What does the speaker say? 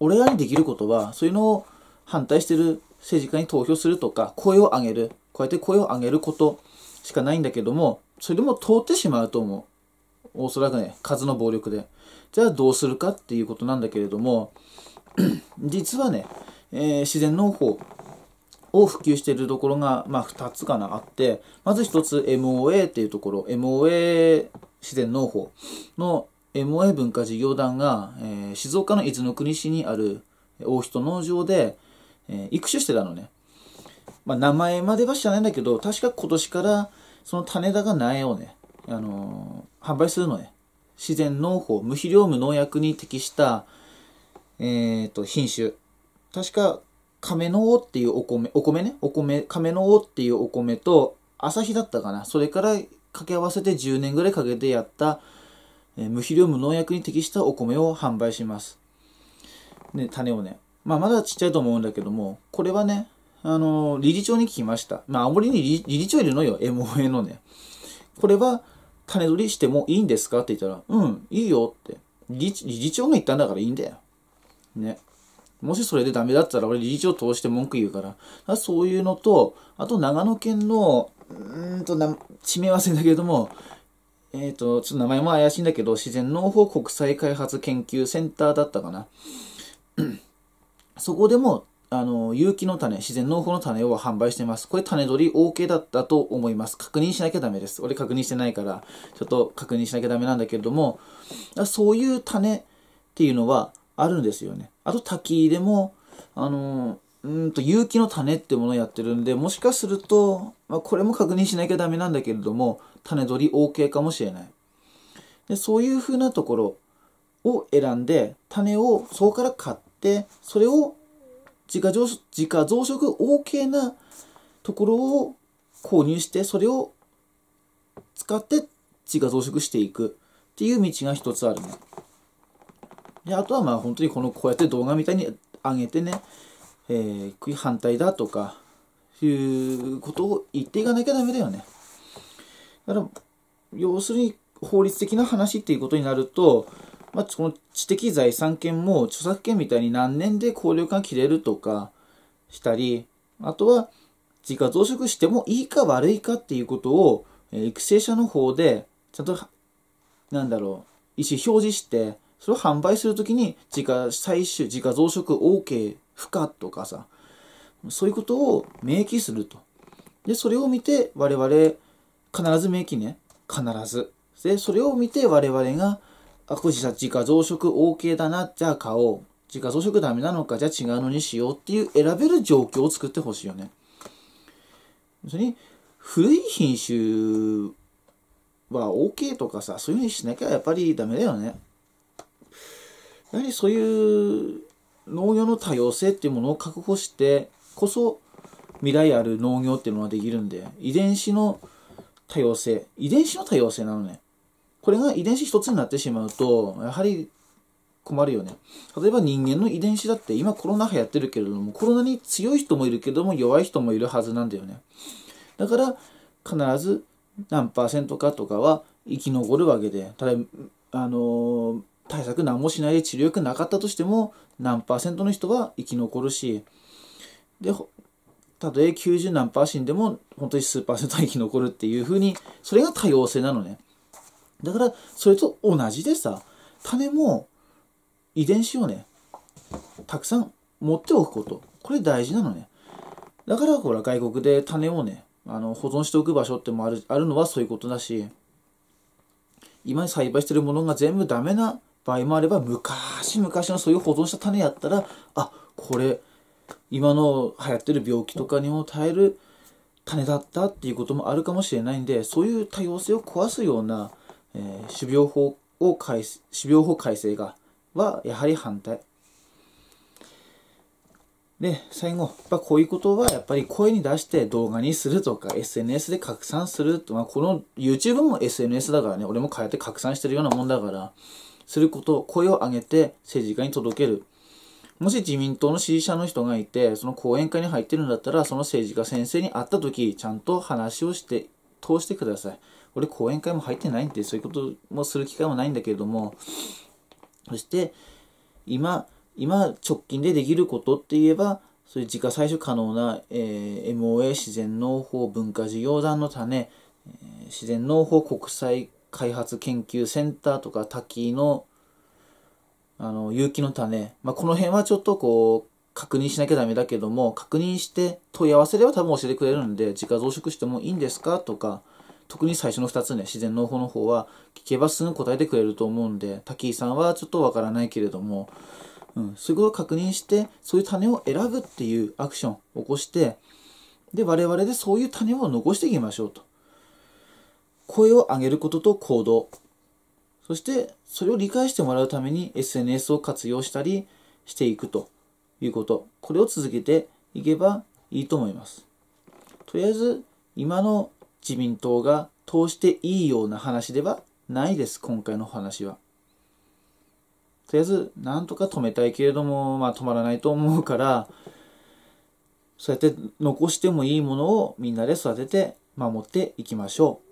俺らにできることは、そういうのを反対してる政治家に投票するとか、声を上げる。こうやって声を上げることしかないんだけども、それでも通ってしまうと思う。おそらくね、数の暴力で。じゃあどうするかっていうことなんだけれども、実はね、えー、自然農法を普及しているところが、まあ、2つかなあって、まず1つ MOA っていうところ、MOA 自然農法の MOA 文化事業団が、えー、静岡の伊豆の国市にある大人農場で、えー、育種してたのね。まあ、名前までは知らないんだけど、確か今年からその種田が苗をね、あのー、販売するのね。自然農法、無肥料無農薬に適した、えっ、と、品種。確か、亀の王っていうお米、お米ね、お米、亀の王っていうお米と、朝日だったかな。それから掛け合わせて10年ぐらいかけてやった無肥料無農薬に適したお米を販売します。ね、種をね。まあ、まだちっちゃいと思うんだけども、これはね、あの理事長に聞きました。まあ、青森に理理事長いるのよ、MOA のね。これは、種取りしてもいいんですかって言ったら、うん、いいよって。理事長が言ったんだからいいんだよ。ね。もしそれでダメだったら俺理事長通して文句言うから。からそういうのと、あと長野県の、うんとな、地名忘れだけれども、えっ、ー、と、ちょっと名前も怪しいんだけど、自然農法国際開発研究センターだったかな。そこでも、あの、有機の種、自然農法の種を販売してます。これ種取り OK だったと思います。確認しなきゃダメです。俺確認してないから、ちょっと確認しなきゃダメなんだけれども、そういう種っていうのはあるんですよね。あと滝でも、あの、うんと、有機の種ってものをやってるんで、もしかすると、まあ、これも確認しなきゃダメなんだけれども、種取り OK かもしれない。でそういう風なところを選んで、種をそこから買って、それを自家増殖 OK なところを購入して、それを使って自家増殖していくっていう道が一つあるね。で、あとはまあ本当にこの、こうやって動画みたいに上げてね、えー、反対だとか、いうことを言っていかなきゃダメだよね。だから要するに法律的な話っていうことになると、まあ、この知的財産権も著作権みたいに何年で効力が切れるとかしたりあとは自家増殖してもいいか悪いかっていうことを育成者の方でちゃんとなんだろう意思表示してそれを販売するときに自家採取自家増殖 OK 不可とかさそういうことを明記するとでそれを見て我々必ず免疫ね。必ず。で、それを見て我々が、あ、こじさ、自家増殖 OK だな、じゃあ買おう。自家増殖ダメなのか、じゃあ違うのにしようっていう選べる状況を作ってほしいよね。別に、古い品種は OK とかさ、そういうふうにしなきゃやっぱりダメだよね。やはりそういう農業の多様性っていうものを確保してこそ未来ある農業っていうのはできるんで、遺伝子の多様性、遺伝子の多様性なのね。これが遺伝子一つになってしまうと、やはり困るよね。例えば人間の遺伝子だって今コロナ流行ってるけれども、コロナに強い人もいるけども弱い人もいるはずなんだよね。だから必ず何パーセントかとかは生き残るわけで、ただ、あのー、対策何もしないで治療薬なかったとしても何パーセントの人は生き残るし、で、たとえ90何パー死んでも、本当に数パーセント生き残るっていうふうに、それが多様性なのね。だから、それと同じでさ、種も遺伝子をね、たくさん持っておくこと。これ大事なのね。だから、ほら、外国で種をね、あの保存しておく場所ってもあるあるのはそういうことだし、今栽培してるものが全部ダメな場合もあれば、昔々のそういう保存した種やったら、あ、これ、今の流行ってる病気とかにも耐える種だったっていうこともあるかもしれないんで、そういう多様性を壊すような、えー、種苗法を改、種苗法改正が、はやはり反対。で、最後、やっこういうことはやっぱり声に出して動画にするとか SNS で拡散するまあ、この YouTube も SNS だからね、俺もこうやって拡散してるようなもんだから、すること、声を上げて政治家に届ける。もし自民党の支持者の人がいて、その講演会に入ってるんだったら、その政治家先生に会った時、ちゃんと話をして、通してください。俺講演会も入ってないんで、そういうこともする機会もないんだけれども、そして、今、今直近でできることって言えば、そういう自家採取可能な、えー、MOA 自然農法文化事業団の種、えー、自然農法国際開発研究センターとか滝のあの、有機の種、まあ、この辺はちょっとこう、確認しなきゃダメだけども、確認して問い合わせれば多分教えてくれるんで、自家増殖してもいいんですかとか、特に最初の2つね、自然農法の方は聞けばすぐ答えてくれると思うんで、滝井さんはちょっとわからないけれども、うん、そういうことを確認して、そういう種を選ぶっていうアクションを起こして、で、我々でそういう種を残していきましょうと。声を上げることと行動。そしてそれを理解してもらうために SNS を活用したりしていくということ。これを続けていけばいいと思います。とりあえず今の自民党が通していいような話ではないです、今回の話は。とりあえず、なんとか止めたいけれども、まあ止まらないと思うから、そうやって残してもいいものをみんなで育てて守っていきましょう。